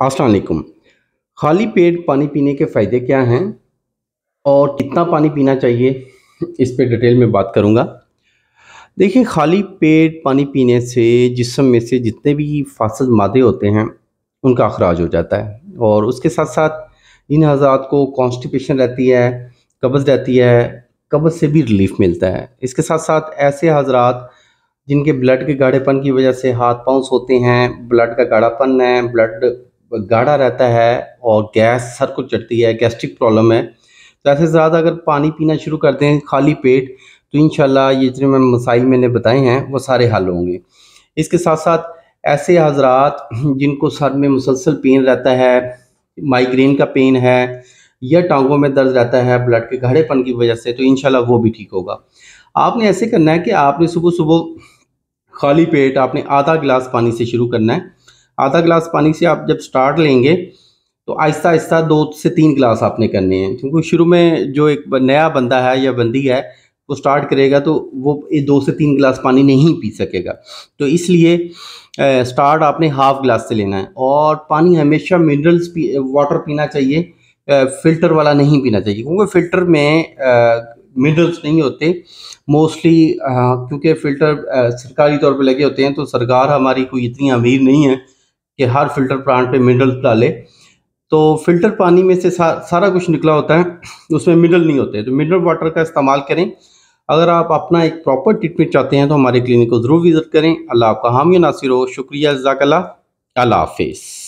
असलकुम खाली पेट पानी पीने के फ़ायदे क्या हैं और कितना पानी पीना चाहिए इस पर डिटेल में बात करूँगा देखिए खाली पेट पानी पीने से जिसम में से जितने भी फासद मादे होते हैं उनका अखराज हो जाता है और उसके साथ साथ इन हजार को कॉन्स्टिपेशन रहती है कब्ज़ रहती है कब्ज़ से भी रिलीफ मिलता है इसके साथ साथ ऐसे हजरात जिनके ब्लड के गाढ़ेपन की वजह से हाथ पाँव सोते हैं ब्लड का गाढ़ापन है ब्लड गाढ़ा रहता है और गैस सर को चढ़ती है गैस्ट्रिक प्रॉब्लम है तो ऐसे ज़्यादा अगर पानी पीना शुरू कर दें खाली पेट तो इन ये जितने मैं मसाइल मैंने बताए हैं वो सारे हल होंगे इसके साथ साथ ऐसे हजरात जिनको सर में मुसलसल पेन रहता है माइग्रेन का पेन है या टांगों में दर्द रहता है ब्लड के घड़ेपन की वजह से तो इन वो भी ठीक होगा आपने ऐसे करना है कि आपने सुबह सुबह खाली पेट आपने आधा गिलास पानी से शुरू करना है आधा गिलास पानी से आप जब स्टार्ट लेंगे तो आहिस्ता आहिस्ता दो से तीन गिलास आपने करने हैं क्योंकि शुरू में जो एक नया बंदा है या बंदी है वो स्टार्ट करेगा तो वो दो से तीन गिलास पानी नहीं पी सकेगा तो इसलिए स्टार्ट आपने हाफ़ गिलास से लेना है और पानी हमेशा मिनरल्स पी वाटर पीना चाहिए फ़िल्टर वाला नहीं पीना चाहिए क्योंकि फ़िल्टर में मिनरल्स नहीं होते मोस्टली क्योंकि फ़िल्टर सरकारी तौर पे लगे होते हैं तो सरकार हमारी कोई इतनी अमीर नहीं है कि हर फिल्टर प्लांट पे मिनरल्स डाले तो फिल्टर पानी में से सा, सारा कुछ निकला होता है उसमें मिनरल नहीं होते तो मिनरल वाटर का इस्तेमाल करें अगर आप अपना एक प्रॉपर ट्रीटमेंट चाहते हैं तो हमारे क्लिनिक को ज़रूर विज़िट करें अल्लाह आपका हामिया नासिर हो शुक्रिया जजाकला अल्लाह हाफिज़